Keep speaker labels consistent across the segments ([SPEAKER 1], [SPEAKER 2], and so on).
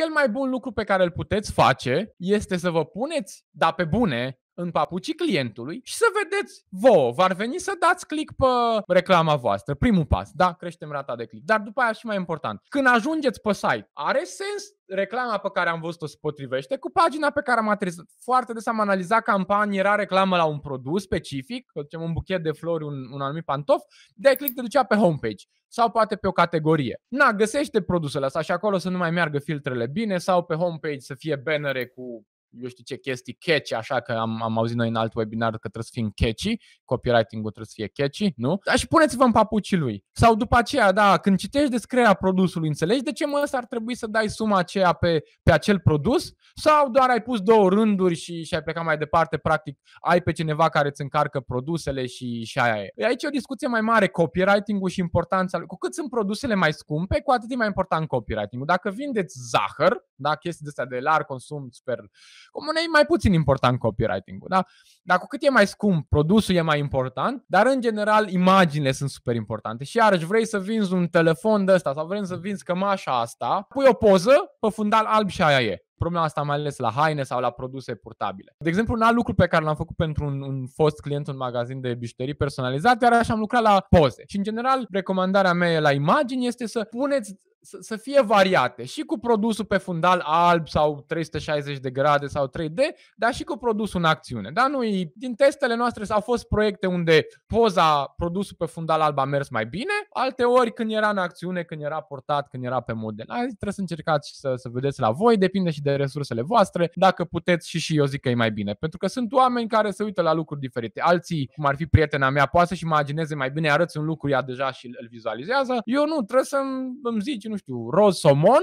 [SPEAKER 1] cel mai bun lucru pe care îl puteți face este să vă puneți, da pe bune, în papucii clientului și să vedeți vouă. V-ar veni să dați click pe reclama voastră. Primul pas, da, creștem rata de click. Dar după aia și mai important, când ajungeți pe site, are sens reclama pe care am văzut-o se potrivește cu pagina pe care am adresat. Foarte des am analizat campanii, era reclamă la un produs specific, să zicem un buchet de flori, un, un anumit pantof, de click te ducea pe homepage sau poate pe o categorie. Na, găsește produsele astea și acolo să nu mai meargă filtrele bine sau pe homepage să fie bannere cu eu știu ce chestii catchy, așa că am, am auzit noi în alt webinar că trebuie să fim catchy, copywriting-ul trebuie să fie catchy, nu? Dar și puneți-vă în papucii lui. Sau după aceea, da, când citești descrierea produsului, înțelegi de ce mă ăsta ar trebui să dai suma aceea pe, pe acel produs? Sau doar ai pus două rânduri și, și ai plecat mai departe, practic ai pe cineva care îți încarcă produsele și, și aia e. Aici e o discuție mai mare, copywriting-ul și importanța lui. Cu cât sunt produsele mai scumpe, cu atât e mai important copywriting-ul. Dacă vindeți zahăr, da? chestii de astea de larg consum, super comune, e mai puțin important copywriting-ul. Da? Dar cu cât e mai scump, produsul e mai important, dar în general imaginile sunt super importante. Și iarăși vrei să vinzi un telefon de ăsta sau vrei să vinzi cămașa asta, pui o poză pe fundal alb și aia e problema asta mai ales la haine sau la produse portabile. De exemplu, un alt lucru pe care l-am făcut pentru un, un fost client, un magazin de bijuterii personalizate, iar așa am lucrat la poze. Și în general, recomandarea mea la imagini este să puneți să, să fie variate și cu produsul pe fundal alb sau 360 de grade sau 3D, dar și cu produsul în acțiune. Dar noi, din testele noastre au fost proiecte unde poza, produsul pe fundal alb a mers mai bine, alte ori când era în acțiune, când era portat, când era pe model. Azi trebuie să încercați și să, să vedeți la voi, depinde și de resursele voastre, dacă puteți și și eu zic că e mai bine. Pentru că sunt oameni care se uită la lucruri diferite. Alții, cum ar fi prietena mea, poate să-și imagineze mai bine, arăți un lucru, ea deja și îl vizualizează. Eu nu, trebuie să-mi îmi zici, nu nu știu, roz somon,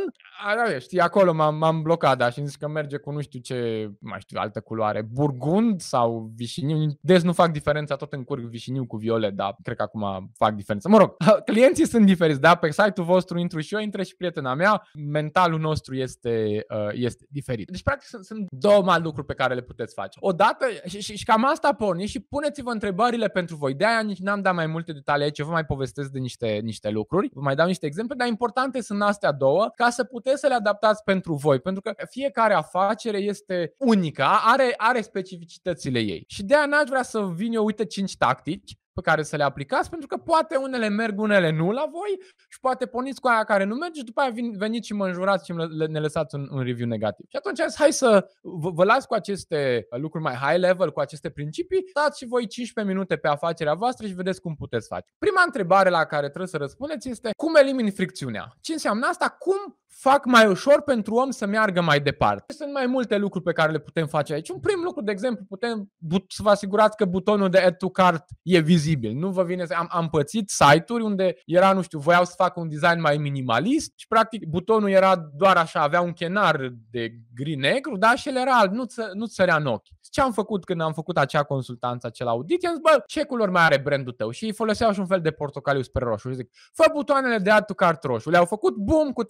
[SPEAKER 1] da, da, știi, acolo m-am, m-am blocat, dar și zis că merge cu nu știu ce, mai știu, altă culoare, burgund sau vișiniu. Des nu fac diferența, tot încurc vișiniu cu violet, dar cred că acum fac diferența. Mă rog, clienții sunt diferiți, da? Pe site-ul vostru intru și eu, intră și prietena mea, mentalul nostru este, uh, este diferit. Deci, practic, sunt, sunt două mari lucruri pe care le puteți face. Odată, și, și, și cam asta porni și puneți-vă întrebările pentru voi. De-aia nici n-am dat mai multe detalii aici, eu vă mai povestesc de niște, niște lucruri, vă mai dau niște exemple, dar importante sunt astea două ca să puteți să le adaptați pentru voi, pentru că fiecare afacere este unică, are, are specificitățile ei. Și de aia n-aș vrea să vin eu, uite, 5 tactici pe care să le aplicați, pentru că poate unele merg, unele nu la voi și poate porniți cu aia care nu merge și după aia veniți și mă înjurați și ne lăsați un, un review negativ. Și atunci hai să vă, vă las cu aceste lucruri mai high level, cu aceste principii, dați și voi 15 minute pe afacerea voastră și vedeți cum puteți face. Prima întrebare la care trebuie să răspundeți este cum elimini fricțiunea? Ce înseamnă asta? Cum fac mai ușor pentru om să meargă mai departe. Sunt mai multe lucruri pe care le putem face aici. Un prim lucru, de exemplu, putem să vă asigurați că butonul de Add to Cart e vizibil. Nu vă vine să... Am, am pățit site-uri unde era, nu știu, voiau să fac un design mai minimalist și practic butonul era doar așa, avea un chenar de gri-negru, dar și el era alb, nu, ți nu sărea în ochi ce am făcut când am făcut acea consultanță, acel audit, i-am zis, bă, ce culori mai are brandul tău? Și foloseau și un fel de portocaliu spre roșu. Și zic, fă butoanele de add to cart roșu. Le-au făcut, bum, cu 30%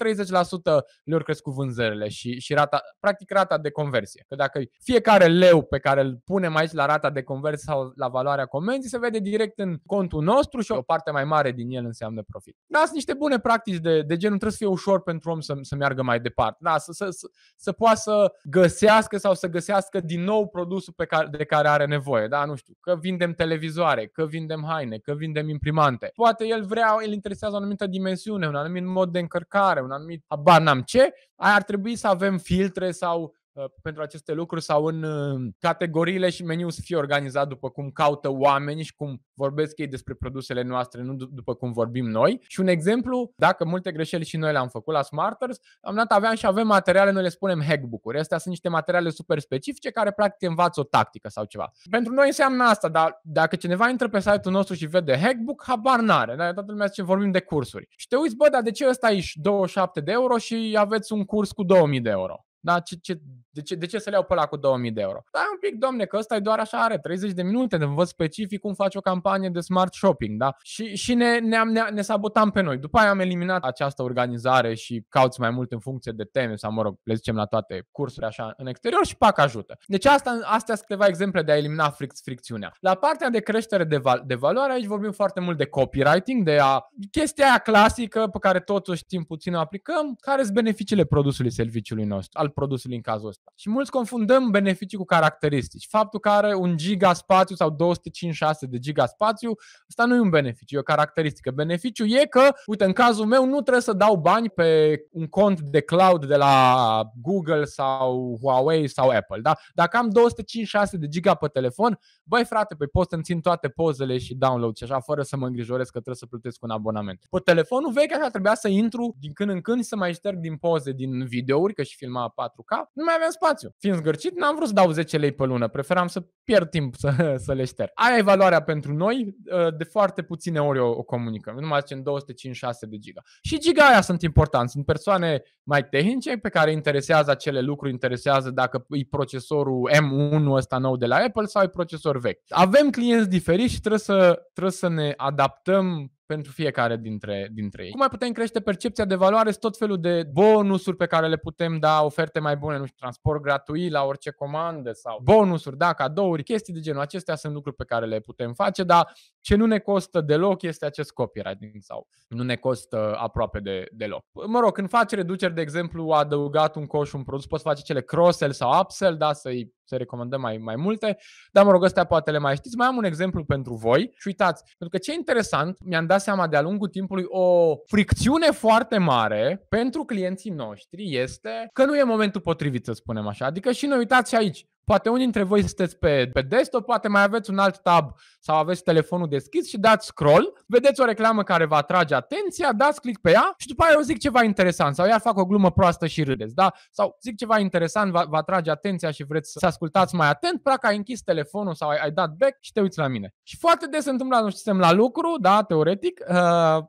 [SPEAKER 1] le-au crescut vânzările și, și rata, practic rata de conversie. Că dacă fiecare leu pe care îl punem aici la rata de conversie sau la valoarea comenzii, se vede direct în contul nostru și o parte mai mare din el înseamnă profit. Da, sunt niște bune practici de, de genul, trebuie să fie ușor pentru om să, să meargă mai departe. Da, să, să, să, să poată să găsească sau să găsească din nou produs produsul pe care, de care are nevoie, da, nu știu, că vindem televizoare, că vindem haine, că vindem imprimante. Poate el vrea, el interesează o anumită dimensiune, un anumit mod de încărcare, un anumit, abanam. n-am ce, ar trebui să avem filtre sau Uh, pentru aceste lucruri sau în uh, categoriile și meniul să fie organizat după cum caută oamenii și cum vorbesc ei despre produsele noastre, nu după cum vorbim noi. Și un exemplu, dacă multe greșeli și noi le-am făcut la Smarters, am dat aveam și avem materiale, noi le spunem hackbook-uri. Astea sunt niște materiale super specifice care practic învață o tactică sau ceva. Pentru noi înseamnă asta, dar dacă cineva intră pe site-ul nostru și vede hackbook, habar n-are. Dar toată lumea zice vorbim de cursuri. Și te uiți, bă, dar de ce ăsta aici 27 de euro și aveți un curs cu 2000 de euro? Da, ce, ce de ce, de ce să le iau pe la cu 2000 de euro? Da, un pic, domne, că ăsta e doar așa, are 30 de minute, ne învăț specific cum faci o campanie de smart shopping, da? Și, și ne, ne, ne, ne sabotam pe noi. După aia am eliminat această organizare și cauți mai mult în funcție de teme sau, mă rog, le zicem la toate cursurile așa în exterior și pac ajută. Deci asta, astea sunt câteva exemple de a elimina fric, fricțiunea. La partea de creștere de, val- de valoare, aici vorbim foarte mult de copywriting, de a, chestia aia clasică pe care totuși timp puțin o aplicăm, care sunt beneficiile produsului, serviciului nostru, al produsului în cazul ăsta. Și mulți confundăm beneficii cu caracteristici. Faptul că are un giga spațiu sau 256 de giga spațiu, asta nu e un beneficiu, e o caracteristică. Beneficiul e că, uite, în cazul meu nu trebuie să dau bani pe un cont de cloud de la Google sau Huawei sau Apple. Da? Dacă am 256 de giga pe telefon, băi frate, păi pot să-mi țin toate pozele și download și așa, fără să mă îngrijoresc că trebuie să plătesc un abonament. Pe telefonul vechi așa trebuia să intru din când în când să mai șterg din poze, din videouri, că și filma 4K. Nu mai aveam spațiu. Fiind zgârcit, n-am vrut să dau 10 lei pe lună, preferam să pierd timp să, să le șterg. Aia e valoarea pentru noi, ă, de foarte puține ori o, o comunicăm, numai zicem 256 de giga. Și giga aia sunt importanți, sunt persoane mai tehnice pe care interesează acele lucruri, interesează dacă e procesorul M1 ăsta nou de la Apple sau e procesor vechi. Avem clienți diferiți și trebuie să, trebuie să ne adaptăm pentru fiecare dintre, dintre ei. Cum mai putem crește percepția de valoare? Sunt tot felul de bonusuri pe care le putem da, oferte mai bune, nu știu, transport gratuit la orice comandă sau bonusuri, da, cadouri, chestii de genul. Acestea sunt lucruri pe care le putem face, dar ce nu ne costă deloc este acest copywriting sau nu ne costă aproape de, deloc. Mă rog, când faci reduceri, de exemplu, adăugat un coș, un produs, poți face cele cross-sell sau upsell, da, să-i să recomandăm mai, mai multe, dar mă rog, astea poate le mai știți. Mai am un exemplu pentru voi și uitați, pentru că ce interesant, mi-am dat seama de-a lungul timpului o fricțiune foarte mare pentru clienții noștri este că nu e momentul potrivit, să spunem așa. Adică și noi uitați și aici, Poate unii dintre voi sunteți pe, pe desktop, poate mai aveți un alt tab sau aveți telefonul deschis și dați scroll, vedeți o reclamă care vă atrage atenția, dați click pe ea și după aia eu zic ceva interesant sau iar fac o glumă proastă și râdeți, da? Sau zic ceva interesant, vă, vă atrage atenția și vreți să ascultați mai atent, practic ai închis telefonul sau ai, ai dat back și te uiți la mine. Și foarte des se întâmplă, nu știu, la lucru, da, teoretic, uh,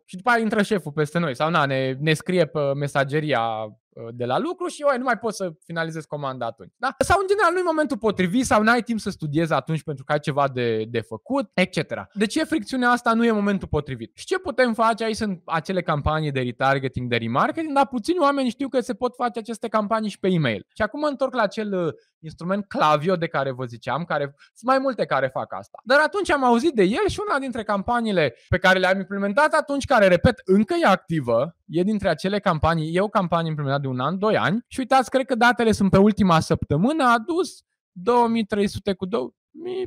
[SPEAKER 1] și după aia intră șeful peste noi sau na, ne, ne scrie pe mesageria Uh, de la lucru și oi, nu mai pot să finalizez comanda atunci. Da? Sau în general nu e momentul potrivit sau n-ai timp să studiezi atunci pentru că ai ceva de, de făcut, etc. De ce fricțiunea asta nu e momentul potrivit? Și ce putem face? Aici sunt acele campanii de retargeting, de remarketing, dar puțini oameni știu că se pot face aceste campanii și pe e-mail. Și acum mă întorc la acel uh, instrument clavio de care vă ziceam, care sunt mai multe care fac asta. Dar atunci am auzit de el și una dintre campaniile pe care le-am implementat atunci, care, repet, încă e activă, e dintre acele campanii, e o campanie implementată de un an, doi ani. Și uitați, cred că datele sunt pe ultima săptămână, a dus 2300 cu 2,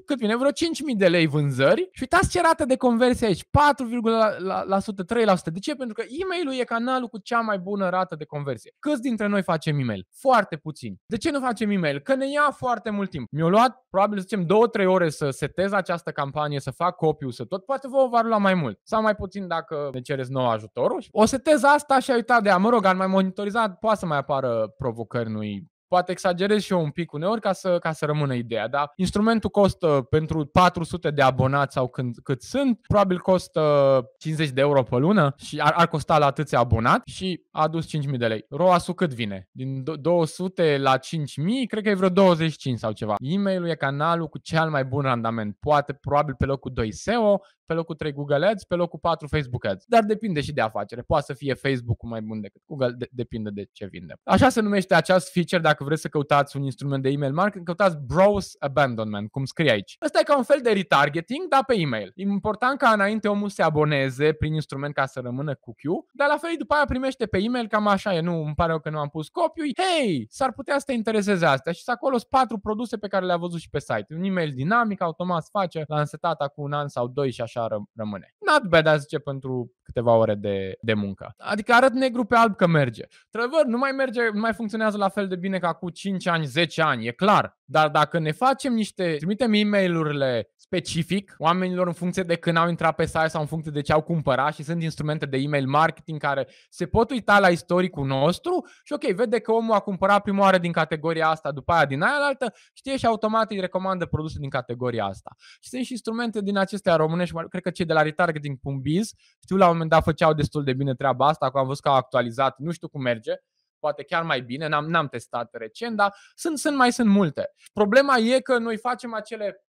[SPEAKER 1] cât vine, vreo 5.000 de lei vânzări și uitați ce rată de conversie aici, 4,3%. De ce? Pentru că e-mailul e canalul cu cea mai bună rată de conversie. Câți dintre noi facem e-mail? Foarte puțin. De ce nu facem e-mail? Că ne ia foarte mult timp. Mi-a luat probabil, să zicem, 2-3 ore să setez această campanie, să fac copiu, să tot. Poate vă va lua mai mult sau mai puțin dacă ne cereți nou ajutorul. O setez asta și a uitat de ea. mă rog, am mai monitorizat, poate să mai apară provocări, nu Poate exagerez și eu un pic uneori ca să, ca să rămână ideea, dar instrumentul costă pentru 400 de abonați sau când, cât sunt, probabil costă 50 de euro pe lună și ar, ar costa la atâția abonat și a adus 5.000 de lei. ROAS-ul cât vine? Din 200 la 5.000, cred că e vreo 25 sau ceva. e mail e canalul cu cel mai bun randament. Poate probabil pe locul 2 SEO, pe locul 3 Google Ads, pe locul 4 Facebook Ads. Dar depinde și de afacere. Poate să fie facebook mai bun decât Google, de- depinde de ce vinde. Așa se numește acest feature dacă dacă vreți să căutați un instrument de email marketing, căutați browse abandonment, cum scrie aici. Asta e ca un fel de retargeting, dar pe email. E important ca înainte omul să se aboneze prin instrument ca să rămână cookie, dar la fel după aia primește pe email, cam așa e, nu, îmi pare că nu am pus copiu, hei, s-ar putea să te intereseze astea și acolo sunt patru produse pe care le-a văzut și pe site. Un email dinamic, automat se face, l a însetat acum un an sau doi și așa rămâne. Not bad, zice, pentru câteva ore de, de muncă. Adică arăt negru pe alb că merge. Trevor, nu mai merge, nu mai funcționează la fel de bine ca ca cu 5 ani, 10 ani, e clar. Dar dacă ne facem niște, trimitem e mail specific oamenilor în funcție de când au intrat pe site sau în funcție de ce au cumpărat și sunt instrumente de email marketing care se pot uita la istoricul nostru și ok, vede că omul a cumpărat prima oară din categoria asta, după aia din aia altă, știe și automat îi recomandă produse din categoria asta. Și sunt și instrumente din acestea românești, cred că cei de la retargeting.biz, știu la un moment dat făceau destul de bine treaba asta, acum am văzut că au actualizat, nu știu cum merge, poate chiar mai bine, n-am, n-am testat recent, dar sunt, sunt mai sunt multe. Problema e că noi facem acele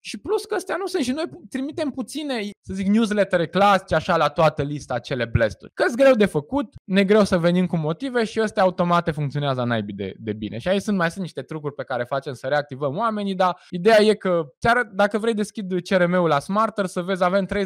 [SPEAKER 1] și plus că astea nu sunt și noi trimitem puține, să zic, newslettere clasice așa la toată lista acele blesturi. că greu de făcut, ne greu să venim cu motive și astea automate funcționează naibii de, de bine. Și aici sunt mai sunt niște trucuri pe care facem să reactivăm oamenii, dar ideea e că chiar dacă vrei deschid CRM-ul la Smarter, să vezi avem 35%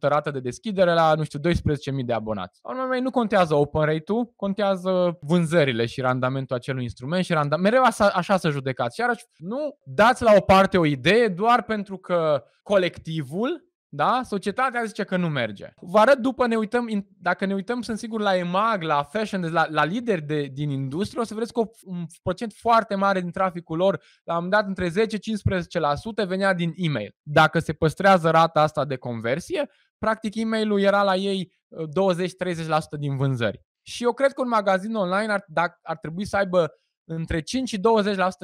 [SPEAKER 1] rată de deschidere la, nu știu, 12.000 de abonați. Urmă mei, nu contează open rate-ul, contează vânzările și randamentul acelui instrument și randament. Mereu așa, așa să judecați. Și iarăși, nu dați la o parte o idee, doar doar pentru că colectivul da? Societatea zice că nu merge. Vă arăt după, ne uităm, dacă ne uităm, sunt sigur, la EMAG, la fashion, deci la, la lideri de, din industrie, o să vedeți că o, un procent foarte mare din traficul lor, la un dat între 10-15% venea din e-mail. Dacă se păstrează rata asta de conversie, practic e-mailul era la ei 20-30% uh, din vânzări. Și eu cred că un magazin online ar, ar trebui să aibă între 5 și 20%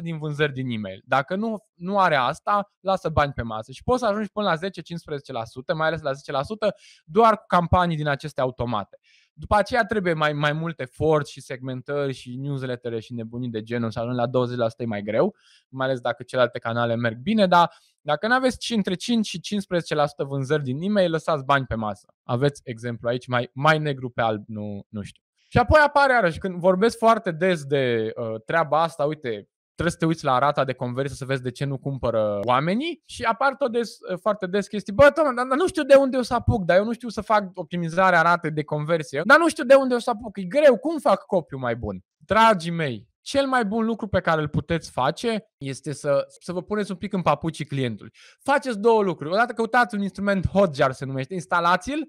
[SPEAKER 1] din vânzări din e-mail. Dacă nu, nu are asta, lasă bani pe masă și poți să ajungi până la 10-15%, mai ales la 10%, doar cu campanii din aceste automate. După aceea trebuie mai, mai mult efort și segmentări și newslettere și nebunii de genul să ajungi la 20% e mai greu, mai ales dacă celelalte canale merg bine, dar dacă nu aveți între 5 și 15% vânzări din e-mail, lăsați bani pe masă. Aveți exemplu aici mai, mai negru pe alb, nu, nu știu. Și apoi apare iarăși, când vorbesc foarte des de uh, treaba asta, uite, trebuie să te uiți la rata de conversie să vezi de ce nu cumpără oamenii și apar tot des, uh, foarte des chestii, bă, tău, dar nu știu de unde o să apuc, dar eu nu știu să fac optimizarea ratei de conversie, dar nu știu de unde o să apuc, e greu, cum fac copiu mai bun? Dragii mei, cel mai bun lucru pe care îl puteți face este să, să vă puneți un pic în papucii clientului. Faceți două lucruri. Odată căutați un instrument Hotjar se numește, instalați-l,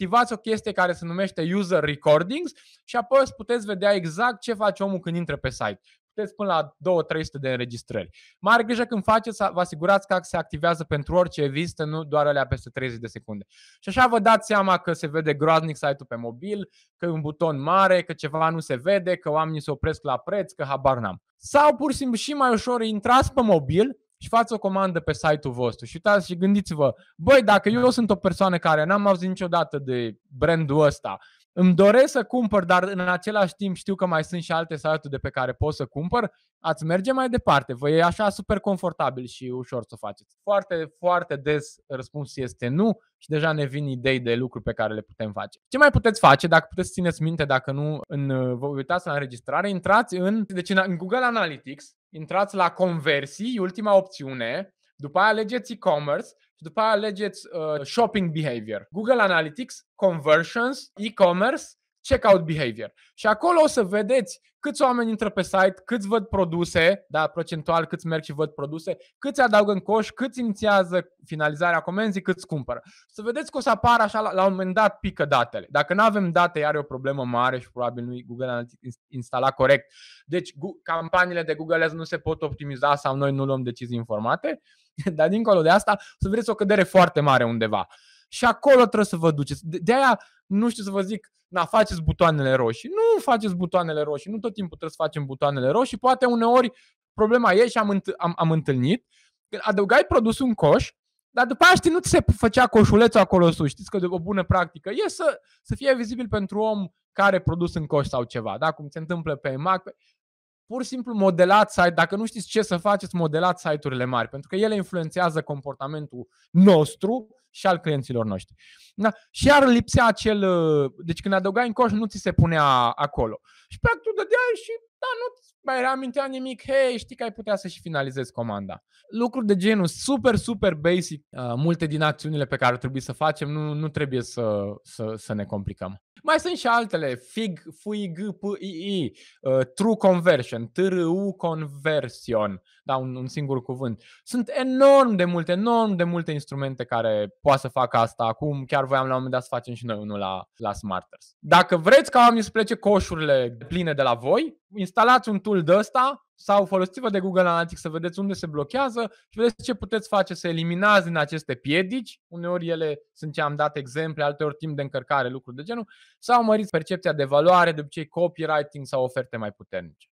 [SPEAKER 1] activați o chestie care se numește User Recordings și apoi puteți vedea exact ce face omul când intră pe site puteți până la 2-300 de înregistrări. Mare grijă când faceți, vă asigurați că se activează pentru orice vizită, nu doar alea peste 30 de secunde. Și așa vă dați seama că se vede groaznic site-ul pe mobil, că e un buton mare, că ceva nu se vede, că oamenii se opresc la preț, că habar n-am. Sau pur și simplu și mai ușor intrați pe mobil, și fați o comandă pe site-ul vostru și uitați și gândiți-vă, băi, dacă eu sunt o persoană care n-am auzit niciodată de brandul ăsta, îmi doresc să cumpăr, dar în același timp știu că mai sunt și alte site-uri de pe care pot să cumpăr, ați merge mai departe. Vă e așa super confortabil și ușor să o faceți. Foarte, foarte des răspunsul este nu și deja ne vin idei de lucruri pe care le putem face. Ce mai puteți face, dacă puteți țineți minte, dacă nu în, vă uitați la înregistrare, intrați în, deci în, în Google Analytics, intrați la conversii, ultima opțiune, după aia alegeți e-commerce și după aia alegeți uh, shopping behavior, Google Analytics, conversions, e-commerce checkout behavior. Și acolo o să vedeți câți oameni intră pe site, câți văd produse, da, procentual câți merg și văd produse, câți adaugă în coș, câți inițiază finalizarea comenzii, câți cumpără. Să vedeți că o să apară așa, la, la un moment dat pică datele. Dacă nu avem date, iar e o problemă mare și probabil nu Google Analytics instala corect. Deci campaniile de Google Ads nu se pot optimiza sau noi nu luăm decizii informate, dar dincolo de asta o să vedeți o cădere foarte mare undeva. Și acolo trebuie să vă duceți. De aia nu știu să vă zic, na, faceți butoanele roșii. Nu faceți butoanele roșii, nu tot timpul trebuie să facem butoanele roșii. Poate uneori problema e și am, am, am întâlnit, când adăugai produsul în coș, dar după aia știi, nu ți se făcea coșulețul acolo sus. Știți că de o bună practică e să, să fie vizibil pentru om care produs în coș sau ceva, da? cum se întâmplă pe Mac. Pe... Pur și simplu modelați site, dacă nu știți ce să faceți, modelați site-urile mari, pentru că ele influențează comportamentul nostru și al clienților noștri. Da? Și ar lipsea acel... Uh, deci când adăugai în coș, nu ți se punea acolo. Și practic tu dădeai și da, nu mai reamintea nimic, hei, știi că ai putea să și finalizezi comanda. Lucruri de genul super, super basic, uh, multe din acțiunile pe care trebuie să facem, nu, nu trebuie să, să, să ne complicăm. Mai sunt și altele, FIG, i, i, uh, True Conversion, u, Conversion, da, un, un singur cuvânt. Sunt enorm de multe, enorm de multe instrumente care poate să facă asta acum. Chiar voiam la un moment dat să facem și noi unul la, la Smarters. Dacă vreți ca oamenii să plece coșurile pline de la voi, instalați un tool de ăsta, sau folosiți-vă de Google Analytics să vedeți unde se blochează și vedeți ce puteți face să eliminați din aceste piedici, uneori ele sunt ce am dat exemple, alteori timp de încărcare, lucruri de genul, sau măriți percepția de valoare, de obicei copywriting sau oferte mai puternice.